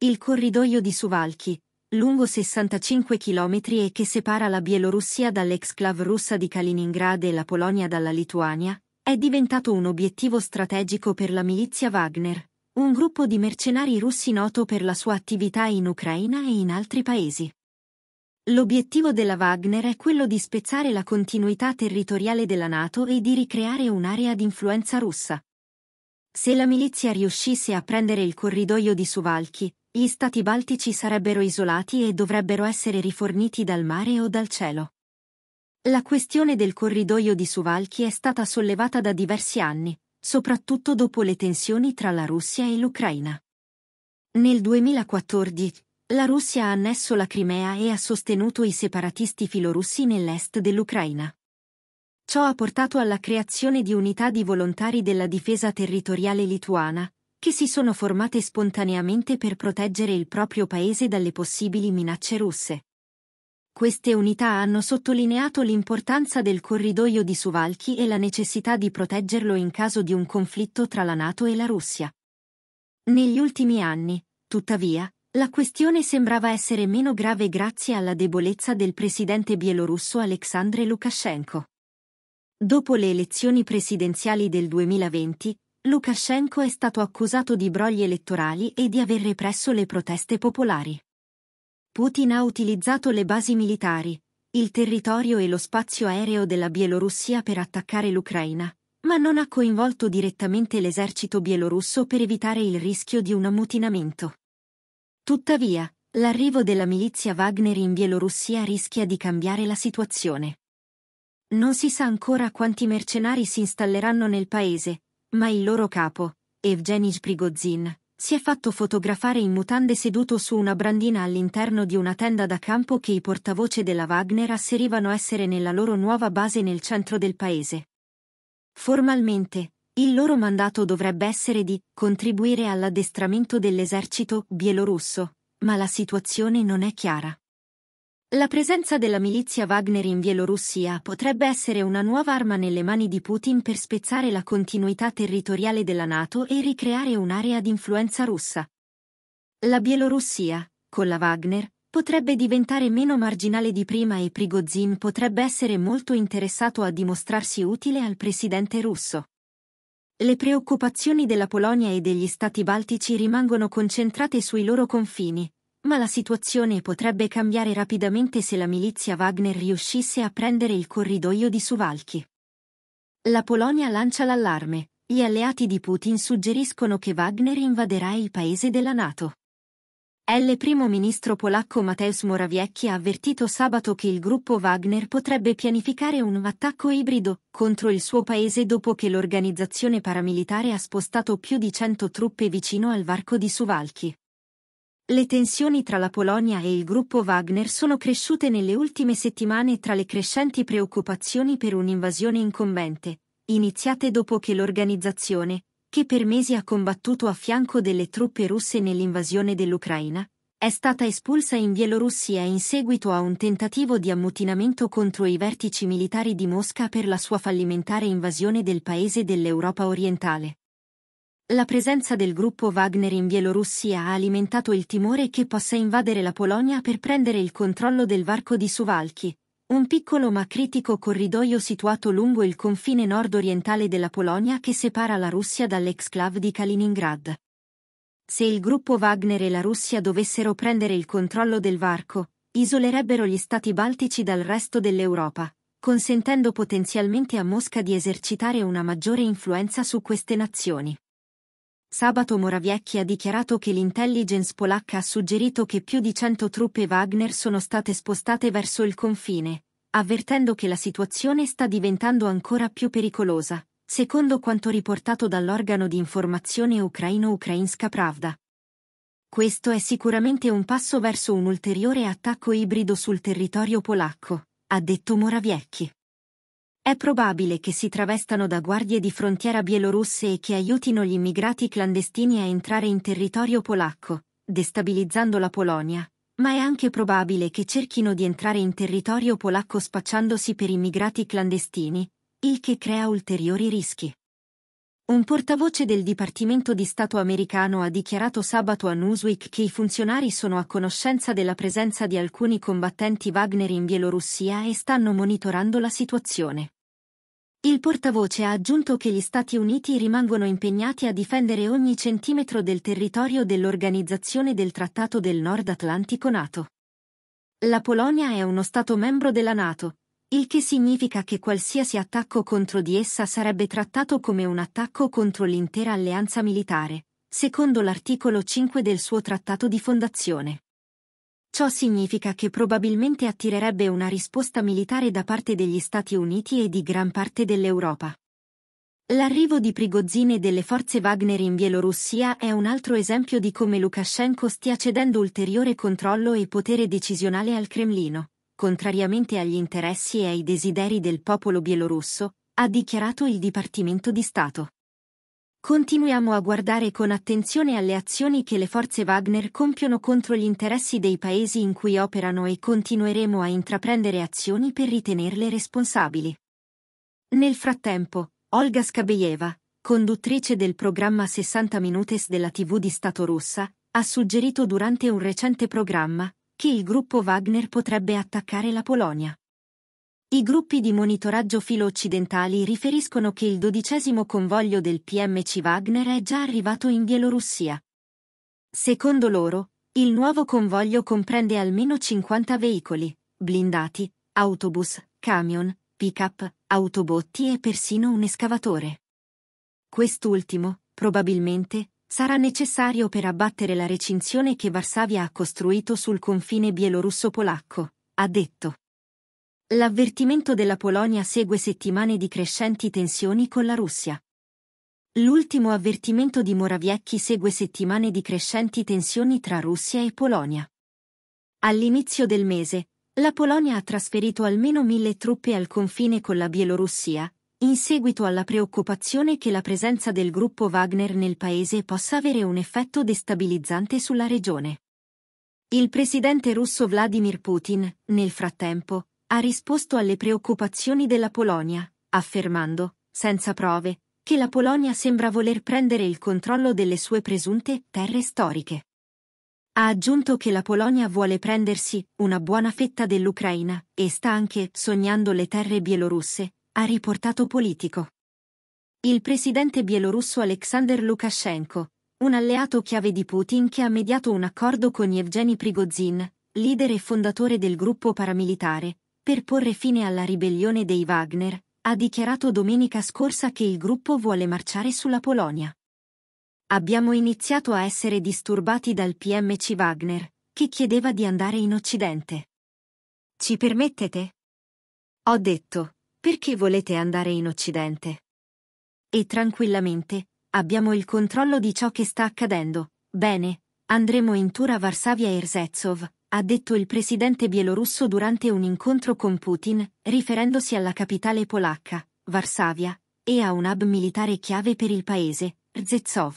Il corridoio di Suvalki, lungo 65 km e che separa la Bielorussia dall'exclave russa di Kaliningrad e la Polonia dalla Lituania, è diventato un obiettivo strategico per la milizia Wagner, un gruppo di mercenari russi noto per la sua attività in Ucraina e in altri paesi. L'obiettivo della Wagner è quello di spezzare la continuità territoriale della Nato e di ricreare un'area di influenza russa. Se la milizia riuscisse a prendere il corridoio di Suvalki, gli stati baltici sarebbero isolati e dovrebbero essere riforniti dal mare o dal cielo. La questione del corridoio di Suvalchi è stata sollevata da diversi anni, soprattutto dopo le tensioni tra la Russia e l'Ucraina. Nel 2014, la Russia ha annesso la Crimea e ha sostenuto i separatisti filorussi nell'est dell'Ucraina. Ciò ha portato alla creazione di unità di volontari della difesa territoriale lituana, che si sono formate spontaneamente per proteggere il proprio paese dalle possibili minacce russe. Queste unità hanno sottolineato l'importanza del corridoio di Suvalchi e la necessità di proteggerlo in caso di un conflitto tra la Nato e la Russia. Negli ultimi anni, tuttavia, la questione sembrava essere meno grave grazie alla debolezza del presidente bielorusso Aleksandr Lukashenko. Dopo le elezioni presidenziali del 2020, Lukashenko è stato accusato di brogli elettorali e di aver represso le proteste popolari. Putin ha utilizzato le basi militari, il territorio e lo spazio aereo della Bielorussia per attaccare l'Ucraina, ma non ha coinvolto direttamente l'esercito bielorusso per evitare il rischio di un ammutinamento. Tuttavia, l'arrivo della milizia Wagner in Bielorussia rischia di cambiare la situazione. Non si sa ancora quanti mercenari si installeranno nel paese, ma il loro capo, Evgenij Prigozhin, si è fatto fotografare in mutande seduto su una brandina all'interno di una tenda da campo che i portavoce della Wagner asserivano essere nella loro nuova base nel centro del paese. Formalmente, il loro mandato dovrebbe essere di contribuire all'addestramento dell'esercito bielorusso, ma la situazione non è chiara. La presenza della milizia Wagner in Bielorussia potrebbe essere una nuova arma nelle mani di Putin per spezzare la continuità territoriale della Nato e ricreare un'area di influenza russa. La Bielorussia, con la Wagner, potrebbe diventare meno marginale di prima e Prigozhin potrebbe essere molto interessato a dimostrarsi utile al presidente russo. Le preoccupazioni della Polonia e degli stati baltici rimangono concentrate sui loro confini, ma la situazione potrebbe cambiare rapidamente se la milizia Wagner riuscisse a prendere il corridoio di Suvalchi. La Polonia lancia l'allarme. Gli alleati di Putin suggeriscono che Wagner invaderà il paese della Nato. Il primo ministro polacco Mateusz Morawiecki ha avvertito sabato che il gruppo Wagner potrebbe pianificare un attacco ibrido contro il suo paese dopo che l'organizzazione paramilitare ha spostato più di 100 truppe vicino al varco di Suvalchi. Le tensioni tra la Polonia e il gruppo Wagner sono cresciute nelle ultime settimane tra le crescenti preoccupazioni per un'invasione incombente, iniziate dopo che l'organizzazione, che per mesi ha combattuto a fianco delle truppe russe nell'invasione dell'Ucraina, è stata espulsa in Bielorussia in seguito a un tentativo di ammutinamento contro i vertici militari di Mosca per la sua fallimentare invasione del paese dell'Europa orientale. La presenza del gruppo Wagner in Bielorussia ha alimentato il timore che possa invadere la Polonia per prendere il controllo del varco di Suvalchi, un piccolo ma critico corridoio situato lungo il confine nord-orientale della Polonia che separa la Russia dall'exclave di Kaliningrad. Se il gruppo Wagner e la Russia dovessero prendere il controllo del varco, isolerebbero gli stati baltici dal resto dell'Europa, consentendo potenzialmente a Mosca di esercitare una maggiore influenza su queste nazioni. Sabato Moraviecki ha dichiarato che l'intelligence polacca ha suggerito che più di 100 truppe Wagner sono state spostate verso il confine, avvertendo che la situazione sta diventando ancora più pericolosa, secondo quanto riportato dall'organo di informazione ucraino-ucrainska Pravda. Questo è sicuramente un passo verso un ulteriore attacco ibrido sul territorio polacco, ha detto Moraviecki. È probabile che si travestano da guardie di frontiera bielorusse e che aiutino gli immigrati clandestini a entrare in territorio polacco, destabilizzando la Polonia, ma è anche probabile che cerchino di entrare in territorio polacco spacciandosi per immigrati clandestini, il che crea ulteriori rischi. Un portavoce del Dipartimento di Stato americano ha dichiarato sabato a Newsweek che i funzionari sono a conoscenza della presenza di alcuni combattenti Wagner in Bielorussia e stanno monitorando la situazione. Il portavoce ha aggiunto che gli Stati Uniti rimangono impegnati a difendere ogni centimetro del territorio dell'Organizzazione del Trattato del Nord Atlantico NATO. La Polonia è uno Stato membro della NATO, il che significa che qualsiasi attacco contro di essa sarebbe trattato come un attacco contro l'intera alleanza militare, secondo l'articolo 5 del suo trattato di fondazione. Ciò significa che probabilmente attirerebbe una risposta militare da parte degli Stati Uniti e di gran parte dell'Europa. L'arrivo di Prigozhin e delle forze Wagner in Bielorussia è un altro esempio di come Lukashenko stia cedendo ulteriore controllo e potere decisionale al Cremlino, contrariamente agli interessi e ai desideri del popolo bielorusso, ha dichiarato il Dipartimento di Stato. Continuiamo a guardare con attenzione alle azioni che le forze Wagner compiono contro gli interessi dei paesi in cui operano e continueremo a intraprendere azioni per ritenerle responsabili. Nel frattempo, Olga Skabeyeva, conduttrice del programma 60 Minutes della TV di Stato russa, ha suggerito durante un recente programma che il gruppo Wagner potrebbe attaccare la Polonia. I gruppi di monitoraggio filo occidentali riferiscono che il dodicesimo convoglio del PMC Wagner è già arrivato in Bielorussia. Secondo loro, il nuovo convoglio comprende almeno 50 veicoli, blindati, autobus, camion, pick-up, autobotti e persino un escavatore. Quest'ultimo, probabilmente, sarà necessario per abbattere la recinzione che Varsavia ha costruito sul confine bielorusso-polacco, ha detto. L'avvertimento della Polonia segue settimane di crescenti tensioni con la Russia. L'ultimo avvertimento di Morawiecki segue settimane di crescenti tensioni tra Russia e Polonia. All'inizio del mese, la Polonia ha trasferito almeno mille truppe al confine con la Bielorussia, in seguito alla preoccupazione che la presenza del gruppo Wagner nel paese possa avere un effetto destabilizzante sulla regione. Il presidente russo Vladimir Putin, nel frattempo, ha risposto alle preoccupazioni della Polonia, affermando, senza prove, che la Polonia sembra voler prendere il controllo delle sue presunte terre storiche. Ha aggiunto che la Polonia vuole prendersi una buona fetta dell'Ucraina e sta anche sognando le terre bielorusse, ha riportato politico. Il presidente bielorusso Alexander Lukashenko, un alleato chiave di Putin che ha mediato un accordo con Yevgeny Prigozhin, leader e fondatore del gruppo paramilitare, per porre fine alla ribellione dei Wagner, ha dichiarato domenica scorsa che il gruppo vuole marciare sulla Polonia. Abbiamo iniziato a essere disturbati dal PMC Wagner, che chiedeva di andare in Occidente. Ci permettete? Ho detto, perché volete andare in Occidente? E tranquillamente, abbiamo il controllo di ciò che sta accadendo, bene, Andremo in tour a Varsavia e Erzhezov, ha detto il presidente bielorusso durante un incontro con Putin, riferendosi alla capitale polacca, Varsavia, e a un hub militare chiave per il paese, Rzeczow.